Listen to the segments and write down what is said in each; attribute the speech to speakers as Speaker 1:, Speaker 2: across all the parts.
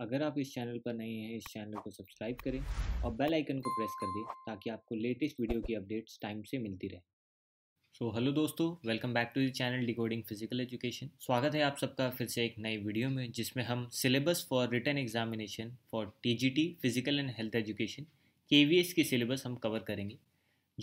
Speaker 1: अगर आप इस चैनल पर नए हैं इस चैनल को सब्सक्राइब करें और बेल आइकन को प्रेस कर दें ताकि आपको लेटेस्ट वीडियो की अपडेट्स टाइम से मिलती रहे सो so, हेलो दोस्तों welcome back to the channel decoding physical education स्वागत है आप सबका फिर से एक नई वीडियो में जिसमें हम syllabus for written examination for T physical and health education के की सिलेबस हम कवर करेंगे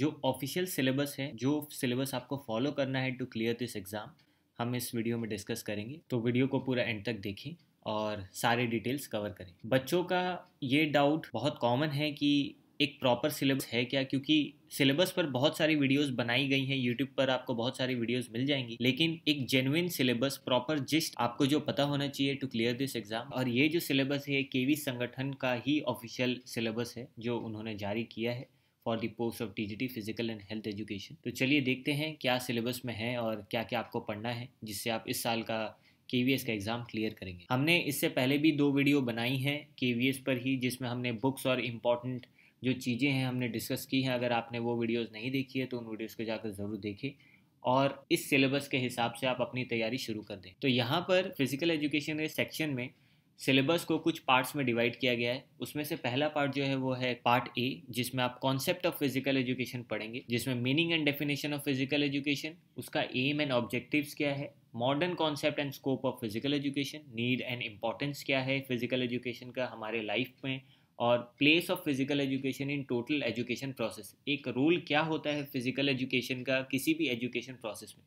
Speaker 1: जो ऑफिशियल सिलेबस है जो सिलेबस आपको फॉलो करना है टू क्लियर दिस एग्ज़ाम हम इस वीडियो में डिस्कस करेंगे तो वीडियो को पूरा एंड तक देखें और सारे डिटेल्स कवर करें बच्चों का ये डाउट बहुत कॉमन है कि एक प्रॉपर सिलेबस है क्या क्योंकि सिलेबस पर बहुत सारी वीडियोस बनाई गई हैं यूट्यूब पर आपको बहुत सारी वीडियोस मिल जाएंगी लेकिन एक जेनुइन सिलेबस प्रॉपर जिस्ट आपको जो पता होना चाहिए टू क्लियर दिस एग्जाम और ये जो सिलेबस है केवी संगठन का ही ऑफिशियल सिलेबस है जो उन्होंने जारी किया है for the post of T physical and health education तो चलिए देखते हैं क्या सिलेबस में है और क्या क्या आपको पढ़ना है जिससे आप इस साल का के का एग्ज़ाम क्लियर करेंगे हमने इससे पहले भी दो वीडियो बनाई हैं के पर ही जिसमें हमने बुक्स और इम्पॉर्टेंट जो चीज़ें हैं हमने डिस्कस की हैं अगर आपने वो वीडियोज़ नहीं देखी है तो उन वीडियोज़ को जाकर ज़रूर देखें और इस सिलेबस के हिसाब से आप अपनी तैयारी शुरू कर दें तो यहाँ पर फिज़िकल एजुकेशन के सेक्शन में सिलेबस को कुछ पार्ट्स में डिवाइड किया गया है उसमें से पहला पार्ट जो है वो है पार्ट ए जिसमें आप कॉन्सेप्ट ऑफ फिजिकल एजुकेशन पढ़ेंगे जिसमें meaning and definition of physical education उसका एम एंड ऑब्जेक्टिव्स क्या है modern concept and scope of physical education need and importance क्या है फिज़िकल एजुकेशन का हमारे लाइफ में और place of physical education in total education process एक रोल क्या होता है फिज़िकल एजुकेशन का किसी भी एजुकेशन प्रोसेस में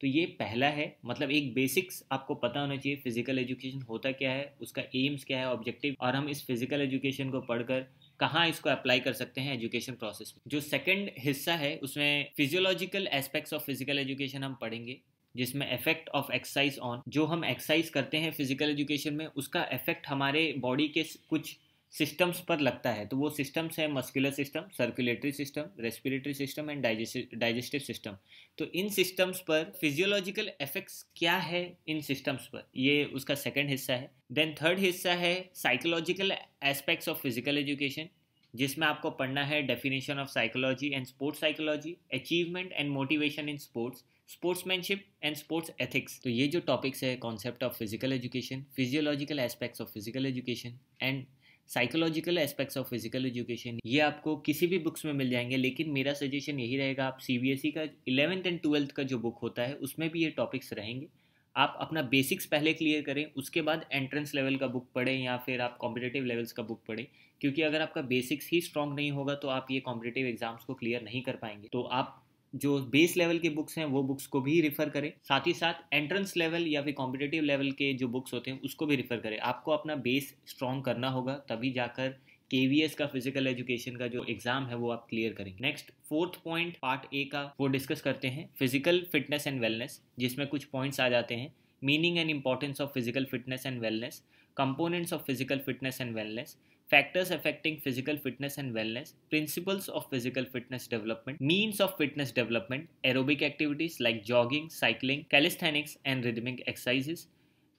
Speaker 1: तो ये पहला है मतलब एक बेसिक्स आपको पता होना चाहिए फिज़िकल एजुकेशन होता क्या है उसका एम्स क्या है ऑब्जेक्टिव और हम इस फिज़िकल एजुकेशन को पढ़कर कहाँ इसको अप्लाई कर सकते हैं एजुकेशन प्रोसेस में जो सेकंड हिस्सा है उसमें physiological aspects of physical education हम पढ़ेंगे जिसमें इफेक्ट ऑफ एक्सरसाइज ऑन जो हम एक्सरसाइज करते हैं फिजिकल एजुकेशन में उसका इफेक्ट हमारे बॉडी के कुछ सिस्टम्स पर लगता है तो वो सिस्टम्स है muscular system circulatory system respiratory system and digestive system तो इन सिस्टम्स पर फिजियोलॉजिकल इफेक्ट्स क्या है इन सिस्टम्स पर ये उसका सेकंड हिस्सा है देन थर्ड हिस्सा है psychological aspects of physical education जिसमें आपको पढ़ना है definition of psychology and sports psychology achievement and motivation in sports sportsmanship and sports ethics तो ये जो टॉपिक्स है concept of physical education physiological aspects of physical education and psychological aspects of physical education ये आपको किसी भी books में मिल जाएंगे लेकिन मेरा सजेशन यही रहेगा आप सी बी एस ई का इलेवेंथ एंड ट्वेल्थ का जो बुक होता है उसमें भी ये टॉपिक्स रहेंगे आप अपना बेसिक्स पहले क्लियर करें उसके बाद एंट्रेंस लेवल का बुक पढ़ें या फिर आप कॉम्पिटेटिव लेवल्स का बुक पढ़ें क्योंकि अगर आपका बेसिक्स ही स्ट्रांग नहीं होगा तो आप ये कॉम्पिटेटिव एग्जाम्स को क्लियर नहीं कर पाएंगे तो आप जो बेस लेवल की बुक्स हैं वो बुक्स को भी रिफ़र करें साथ ही साथ एंट्रेंस लेवल या फिर कॉम्पिटेटिव लेवल के जो बुक्स होते हैं उसको भी रिफ़र करें आपको अपना बेस स्ट्रॉन्ग करना होगा तभी जाकर के का फिजिकल एजुकेशन का जो एग्जाम है वो आप क्लियर करेंगे next fourth point part A का वो डिस्कस करते हैं फिजिकल फिटनेस एंड वेलनेस जिसमें कुछ पॉइंट्स आ जाते हैं meaning and importance of physical fitness and wellness components of physical fitness and wellness factors affecting physical fitness and wellness principles of physical fitness development means of fitness development aerobic activities like jogging cycling calisthenics and rhythmic exercises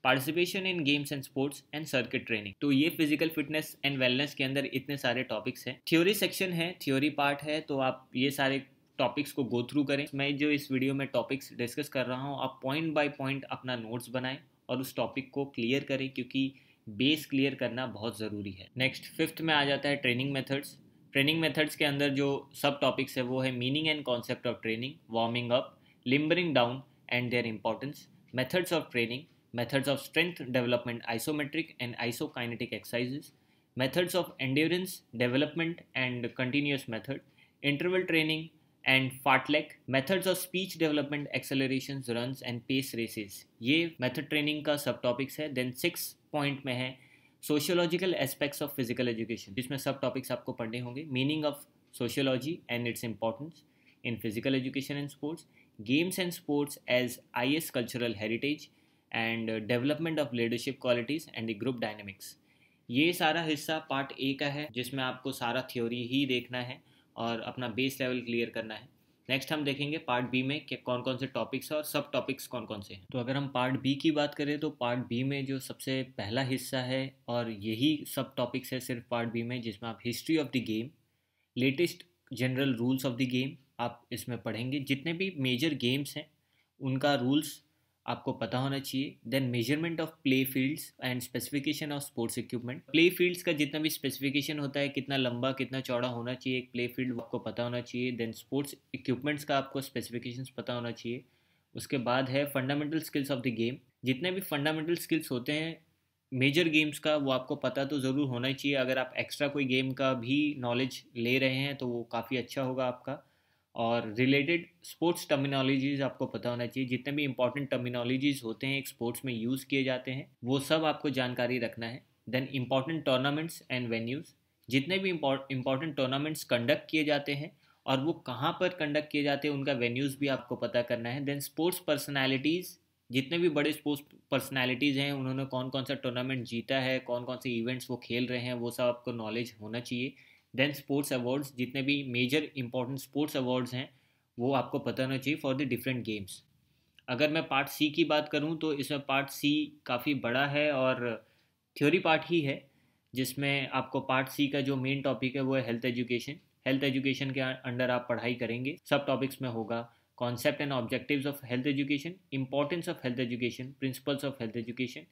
Speaker 1: participation in games and sports and circuit training तो ये physical fitness and wellness के अंदर इतने सारे topics हैं theory section है theory part है तो आप ये सारे टॉपिक्स को गो थ्रू करें मैं जो इस वीडियो में टॉपिक्स डिस्कस कर रहा हूँ आप पॉइंट बाय पॉइंट अपना नोट्स बनाएं और उस टॉपिक को क्लियर करें क्योंकि बेस क्लियर करना बहुत ज़रूरी है नेक्स्ट फिफ्थ में आ जाता है ट्रेनिंग मेथड्स ट्रेनिंग मेथड्स के अंदर जो सब टॉपिक्स है वो है meaning and concept of training warming up limbering down and their importance methods of training methods of strength development isometric and isokinetic exercises methods of endurance development and continuous method interval training and fartlek methods of speech development acceleration run and pace races ये method training का सब topics है then six point में है sociological aspects of physical education जिसमें सब टॉपिक्स आपको पढ़ने होंगे meaning of sociology and its importance in physical education and sports games and sports as आई एस cultural heritage and development of leadership qualities and the group dynamics ये सारा हिस्सा पार्ट ए का है जिसमें आपको सारा थ्योरी ही देखना है और अपना बेस लेवल क्लियर करना है नेक्स्ट हम देखेंगे पार्ट बी में कि कौन कौन से टॉपिक्स हैं और सब टॉपिक्स कौन कौन से हैं तो अगर हम पार्ट बी की बात करें तो पार्ट बी में जो सबसे पहला हिस्सा है और यही सब टॉपिक्स है सिर्फ पार्ट बी में जिसमें आप history of the game latest general rules of the game आप इसमें पढ़ेंगे जितने भी मेजर गेम्स हैं उनका रूल्स आपको पता होना चाहिए then measurement of play fields and specification of sports equipment play fields का जितना भी स्पेसिफिकेशन होता है कितना लंबा कितना चौड़ा होना चाहिए एक प्ले फील्ड आपको पता होना चाहिए देन स्पोर्ट्स इक्विपमेंट्स का आपको स्पेसिफिकेशन पता होना चाहिए उसके बाद है fundamental skills of the game जितने भी फंडामेंटल स्किल्स होते हैं मेजर गेम्स का वो आपको पता तो ज़रूर होना चाहिए अगर आप एक्स्ट्रा कोई गेम का भी नॉलेज ले रहे हैं तो वो काफ़ी अच्छा होगा आपका और रिलेटेड स्पोर्ट्स टर्मिनोलॉजीज़ आपको पता होना चाहिए जितने भी इंपॉर्टेंट टर्मिनोलॉजीज़ होते हैं एक स्पोर्ट्स में यूज़ किए जाते हैं वो सब आपको जानकारी रखना है then important tournaments and venues जितने भी इम्पॉर्टेंट टूर्नामेंट्स कंडक्ट किए जाते हैं और वो कहाँ पर कंडक्ट किए जाते हैं उनका वेन्यूज़ भी आपको पता करना है देन स्पोर्ट्स पर्सनैलिटीज़ जितने भी बड़े स्पोर्ट्स पर्सनैलिटीज़ हैं उन्होंने कौन कौन सा टूर्नामेंट जीता है कौन कौन से इवेंट्स वो खेल रहे हैं वो सब आपको नॉलेज होना चाहिए देन स्पोर्ट्स अवार्ड्स जितने भी मेजर इंपॉर्टेंट स्पोर्ट्स अवार्ड्स हैं वो आपको पता होना चाहिए फॉर द डिफरेंट गेम्स अगर मैं पार्ट सी की बात करूँ तो इसमें पार्ट सी काफ़ी बड़ा है और थ्योरी पार्ट ही है जिसमें आपको पार्ट सी का जो मेन टॉपिक है वो है हेल्थ एजुकेशन हेल्थ एजुकेशन के अंडर आप पढ़ाई करेंगे सब टॉपिक्स में होगा concept and objectives of health education importance of health education principles of health education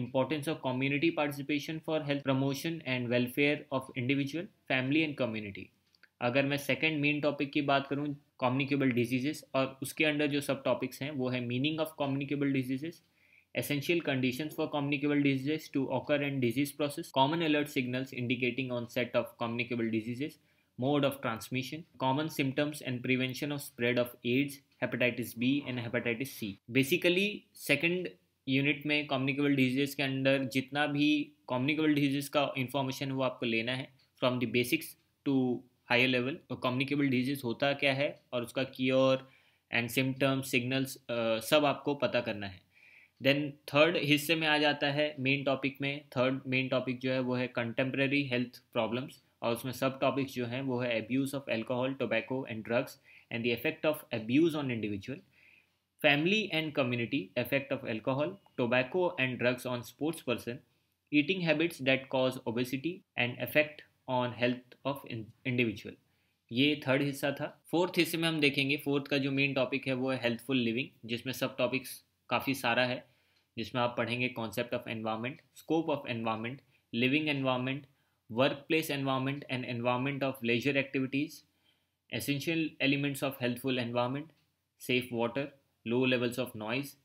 Speaker 1: importance of community participation for health promotion and welfare of individual family and community अगर मैं second main topic की बात करूँ communicable diseases और उसके under जो सब topics हैं वो है meaning of communicable diseases essential condition for communicable diseases to occur and disease process common alert signals indicating onset of communicable diseases mode of transmission common symptoms and prevention of spread of AIDS hepatitis B and hepatitis C basically second unit में communicable disease के under जितना भी communicable disease का information वो आपको लेना है from the basics to higher level और कॉम्युनिकेबल डिजीज़ होता क्या है और उसका क्योर एंड सिम्टम्स सिग्नल्स सब आपको पता करना है देन थर्ड हिस्से में आ जाता है मेन टॉपिक में थर्ड मेन टॉपिक जो है वो है कंटेम्प्रेरी हेल्थ प्रॉब्लम्स और उसमें सब टॉपिक्स जो हैं वो है abuse of alcohol tobacco and drugs and the effect of abuse on individual family and community effect of alcohol tobacco and drugs on sports person eating habits that cause obesity and effect on health of individual ये third हिस्सा था fourth हिस्से में हम देखेंगे fourth का जो main topic है वो है हेल्थफुल लिविंग जिसमें सब टॉपिक्स काफ़ी सारा है जिसमें आप पढ़ेंगे concept of environment scope of environment living environment work place environment and environment of leisure activities essential elements of healthful environment safe water low levels of noise,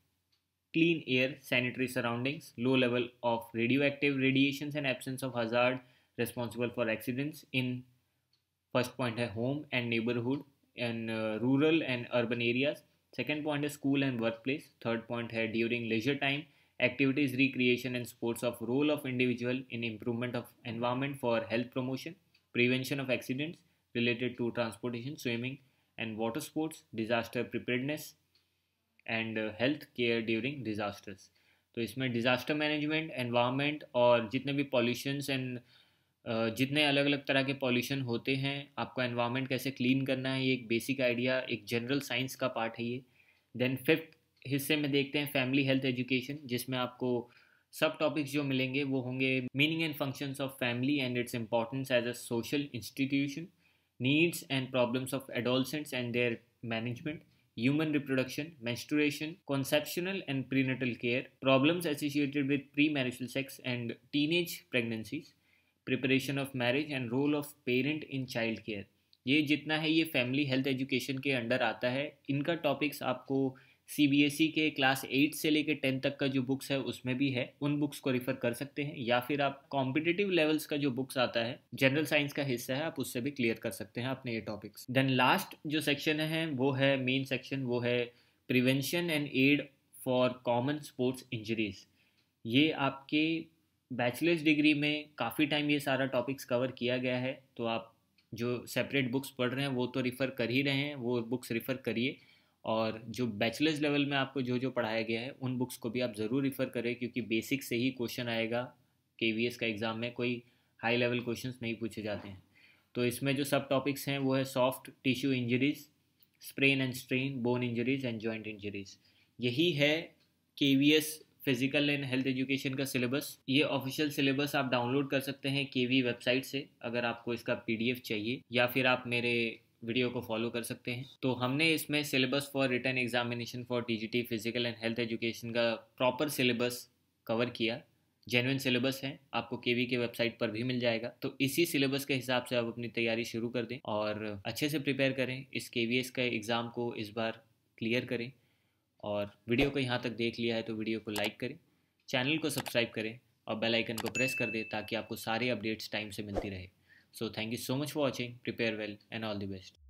Speaker 1: clean air, sanitary surroundings, low level of radioactive radiations and absence of hazard responsible for accidents in first point a home and neighborhood and uh, rural and urban areas second point is school and workplace third point here during leisure time activities recreation and sports of role of individual in improvement of environment for health promotion prevention of accidents related to transportation swimming and water sports disaster preparedness and health care during disasters तो इसमें disaster management environment और जितने भी pollutions and uh, जितने अलग अलग तरह के पॉल्यूशन होते हैं आपको एनवायरनमेंट कैसे क्लीन करना है ये एक बेसिक आइडिया एक जनरल साइंस का पार्ट है ये देन फिफ्थ हिस्से में देखते हैं फैमिली हेल्थ एजुकेशन जिसमें आपको सब टॉपिक्स जो मिलेंगे वो होंगे meaning and functions of family and its importance as a social institution needs and problems of adolescents and their management human reproduction menstruation conceptional and prenatal care problems associated with premarital sex and teenage pregnancies preparation of marriage and role of parent in child care ये जितना है ये family health education के under आता है इनका topics आपको CBSE e के क्लास एट से लेकर टेन तक का जो बुक्स है उसमें भी है उन बुक्स को रिफर कर सकते हैं या फिर आप कॉम्पिटेटिव लेवल्स का जो बुक्स आता है जनरल साइंस का हिस्सा है आप उससे भी क्लियर कर सकते हैं अपने ये टॉपिक्स देन लास्ट जो सेक्शन है वो है मेन सेक्शन वो है prevention and aid for common sports injuries ये आपके बैचलर्स डिग्री में काफ़ी टाइम ये सारा टॉपिक्स कवर किया गया है तो आप जो सेपरेट बुक्स पढ़ रहे हैं वो तो रिफ़र कर ही रहे हैं वो बुक्स रिफ़र करिए और जो बैचलर्स लेवल में आपको जो जो पढ़ाया गया है उन बुक्स को भी आप ज़रूर रिफ़र करें क्योंकि बेसिक से ही क्वेश्चन आएगा के का एग्ज़ाम में कोई हाई लेवल क्वेश्चन नहीं पूछे जाते हैं तो इसमें जो सब टॉपिक्स हैं वो है soft tissue injuries sprain and strain bone injuries and joint injuries यही है के फिजिकल एंड हेल्थ एजुकेशन का सिलेबस ये ऑफिशियल सिलेबस आप डाउनलोड कर सकते हैं के वेबसाइट से अगर आपको इसका पी चाहिए या फिर आप मेरे वीडियो को फॉलो कर सकते हैं तो हमने इसमें syllabus for written examination for TGT physical and health education का प्रॉपर सिलेबस कवर किया जेनविन सिलेबस है आपको केवी के वेबसाइट पर भी मिल जाएगा तो इसी सिलेबस के हिसाब से आप अपनी तैयारी शुरू कर दें और अच्छे से प्रिपेयर करें इस के का एग्ज़ाम को इस बार क्लियर करें और वीडियो को यहाँ तक देख लिया है तो वीडियो को लाइक करें चैनल को सब्सक्राइब करें और बेल आइकन को प्रेस कर दें ताकि आपको सारे अपडेट्स टाइम से मिलती रहे So thank you so much for watching. Prepare well and all the best.